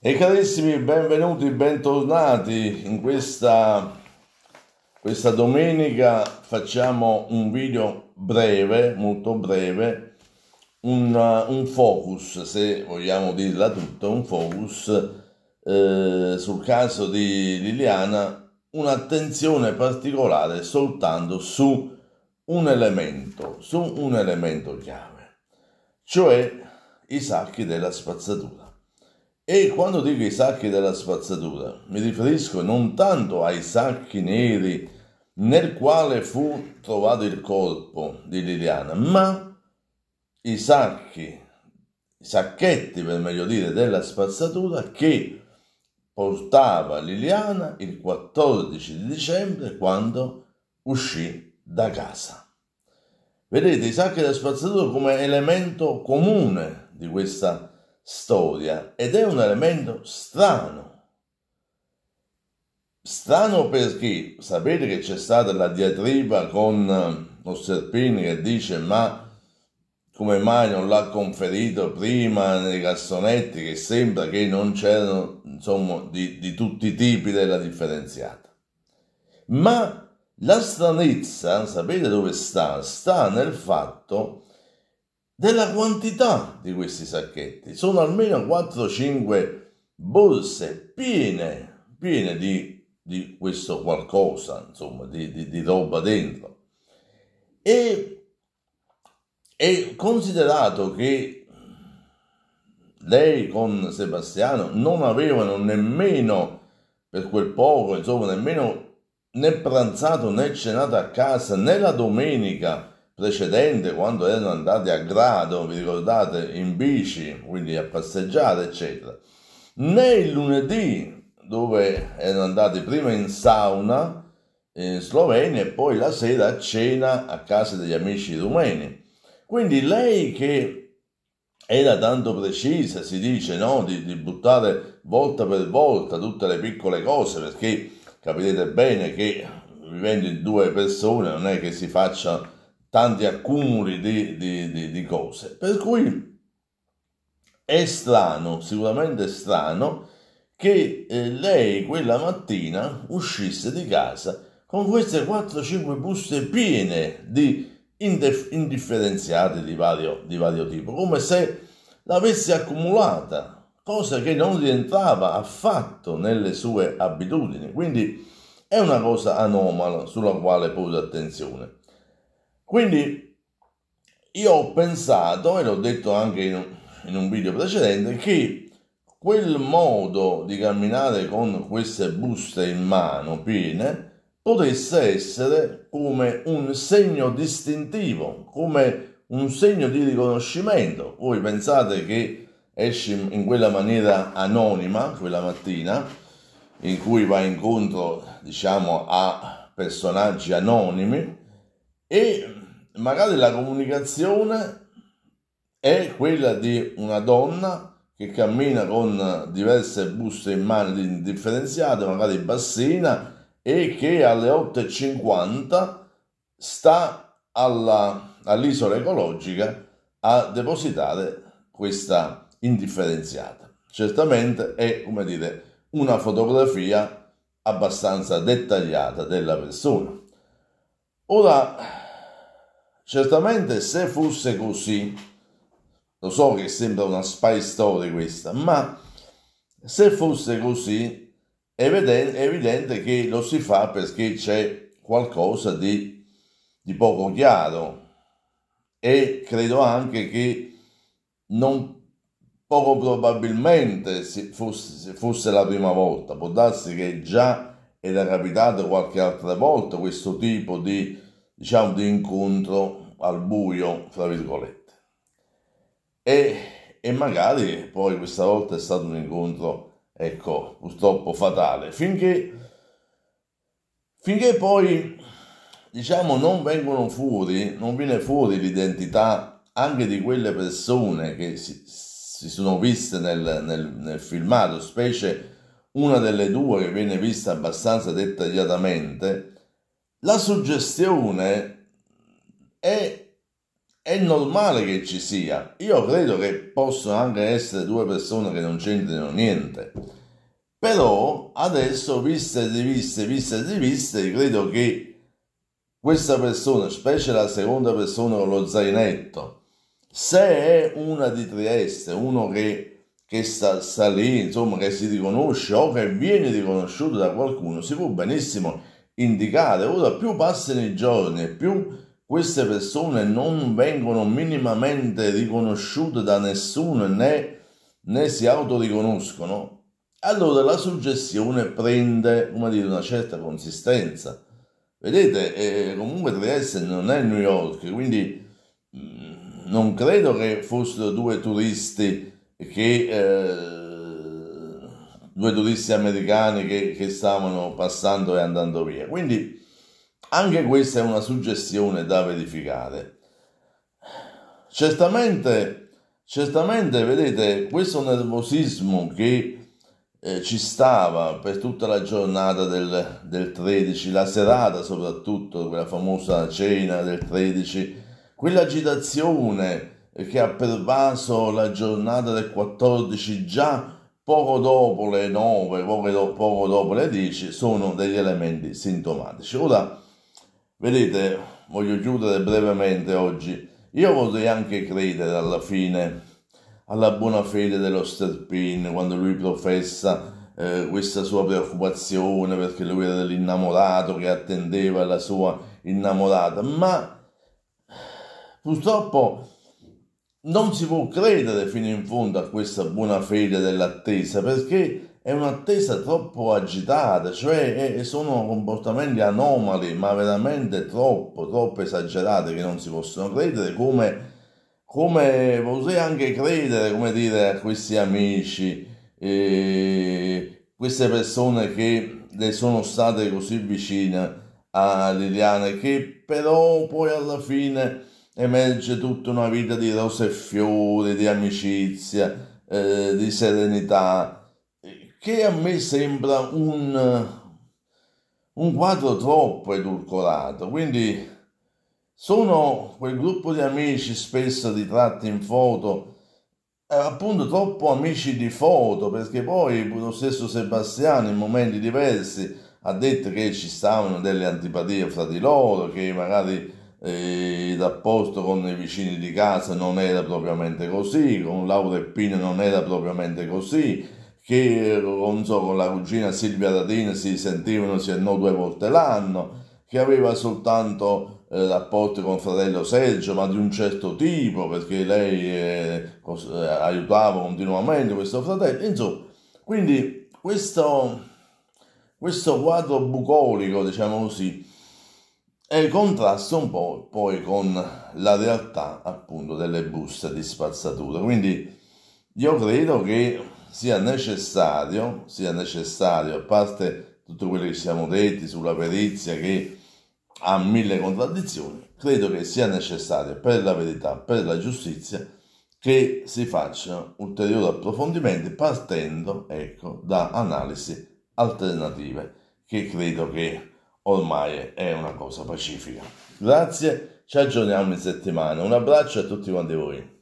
E carissimi, benvenuti, bentornati in questa, questa domenica. Facciamo un video breve, molto breve, un, uh, un focus, se vogliamo dirla tutta, un focus eh, sul caso di Liliana, un'attenzione particolare soltanto su un elemento, su un elemento chiave, cioè i sacchi della spazzatura. E quando dico i sacchi della spazzatura, mi riferisco non tanto ai sacchi neri nel quale fu trovato il corpo di Liliana, ma i sacchi, i sacchetti per meglio dire, della spazzatura che portava Liliana il 14 di dicembre quando uscì da casa. Vedete i sacchi della spazzatura come elemento comune di questa storia ed è un elemento strano. Strano perché sapete che c'è stata la diatriba con eh, lo Serpini che dice ma come mai non l'ha conferito prima nei cassonetti che sembra che non c'erano insomma di, di tutti i tipi della differenziata. Ma la stranezza, sapete dove sta? Sta nel fatto che della quantità di questi sacchetti. Sono almeno 4-5 borse piene, piene di, di, questo qualcosa, insomma, di, di, di roba dentro. E, e considerato che lei con Sebastiano non avevano nemmeno, per quel poco, insomma, nemmeno né pranzato né cenato a casa, né la domenica, precedente quando erano andati a Grado, vi ricordate, in bici, quindi a passeggiare, eccetera, né il lunedì dove erano andati prima in sauna in Slovenia e poi la sera a cena a casa degli amici rumeni. Quindi lei che era tanto precisa, si dice, no? di, di buttare volta per volta tutte le piccole cose, perché capirete bene che vivendo in due persone non è che si faccia tanti accumuli di, di, di, di cose. Per cui è strano, sicuramente è strano, che eh, lei quella mattina uscisse di casa con queste 4-5 buste piene di indif- indifferenziati di vario, di vario tipo, come se l'avesse accumulata, cosa che non rientrava affatto nelle sue abitudini. Quindi è una cosa anomala sulla quale porre attenzione. Quindi io ho pensato, e l'ho detto anche in un, in un video precedente, che quel modo di camminare con queste buste in mano piene potesse essere come un segno distintivo, come un segno di riconoscimento. Voi pensate che esci in quella maniera anonima quella mattina, in cui va incontro, diciamo, a personaggi anonimi, e magari la comunicazione è quella di una donna che cammina con diverse buste in mano indifferenziate, magari bassina, e che alle 8.50 sta alla, all'isola ecologica a depositare questa indifferenziata. Certamente è, come dire, una fotografia abbastanza dettagliata della persona. Ora, certamente se fosse così, lo so che sembra una spy story questa, ma se fosse così è evidente che lo si fa perché c'è qualcosa di, di poco chiaro e credo anche che non poco probabilmente se fosse, fosse la prima volta, può darsi che già ed è capitato qualche altra volta questo tipo di, diciamo, di incontro al buio, fra virgolette. E, e magari poi questa volta è stato un incontro, ecco, purtroppo fatale, finché, finché poi, diciamo, non vengono fuori, non viene fuori l'identità anche di quelle persone che si, si sono viste nel, nel, nel filmato, specie una delle due che viene vista abbastanza dettagliatamente, la suggestione è, è normale che ci sia. Io credo che possono anche essere due persone che non c'entrino niente. Però adesso, viste e riviste, viste e riviste, credo che questa persona, specie la seconda persona con lo zainetto, se è una di Trieste, uno che che sta, sta, lì, insomma, che si riconosce o che viene riconosciuto da qualcuno, si può benissimo indicare. Ora, più passano i giorni e più queste persone non vengono minimamente riconosciute da nessuno né, né si autoriconoscono, allora la suggestione prende, come dire, una certa consistenza. Vedete, eh, comunque Trieste non è New York, quindi mh, mm, non credo che fossero due turisti che eh, due turisti americani che, che, stavano passando e andando via. Quindi anche questa è una suggestione da verificare. Certamente, certamente vedete, questo nervosismo che eh, ci stava per tutta la giornata del, del 13, la serata soprattutto, quella famosa cena del 13, quell'agitazione che ha pervaso la giornata del 14 già poco dopo le 9, poco, do, poco dopo le 10, sono degli elementi sintomatici. Ora, vedete, voglio chiudere brevemente oggi. Io vorrei anche credere alla fine alla buona fede dello Sterpin quando lui professa eh, questa sua preoccupazione perché lui era l'innamorato che attendeva la sua innamorata, ma purtroppo non si può credere fino in fondo a questa buona fede dell'attesa perché è un'attesa troppo agitata, cioè è, sono comportamenti anomali ma veramente troppo, troppo esagerati che non si possono credere come, come potrei anche credere come dire, a questi amici, eh, queste persone che le sono state così vicine a Liliana che però poi alla fine emerge tutta una vita di rose e fiori, di amicizia, eh, di serenità, eh, che a me sembra un, eh, un quadro troppo edulcorato. Quindi sono quel gruppo di amici spesso ritratti in foto, eh, appunto troppo amici di foto, perché poi lo stesso Sebastiano in momenti diversi ha detto che ci stavano delle antipatie fra di loro, che magari il rapporto con i vicini di casa non era propriamente così, con Laura e Pino non era propriamente così, che con, so, con la cugina Silvia Radina si sentivano se no due volte l'anno, che aveva soltanto eh, rapporti con fratello Sergio, ma di un certo tipo, perché lei eh, eh aiutava continuamente questo fratello. Insomma, quindi questo, questo quadro bucolico, diciamo così, e il contrasto un po' poi con la realtà appunto delle buste di spazzatura. Quindi io credo che sia necessario, sia necessario, a parte tutto quello che siamo detti sulla perizia che ha mille contraddizioni, credo che sia necessario per la verità, per la giustizia, che si facciano ulteriori approfondimenti partendo ecco, da analisi alternative che credo che ormai è una cosa pacifica. Grazie, ci aggiorniamo in settimana. Un abbraccio a tutti quanti voi.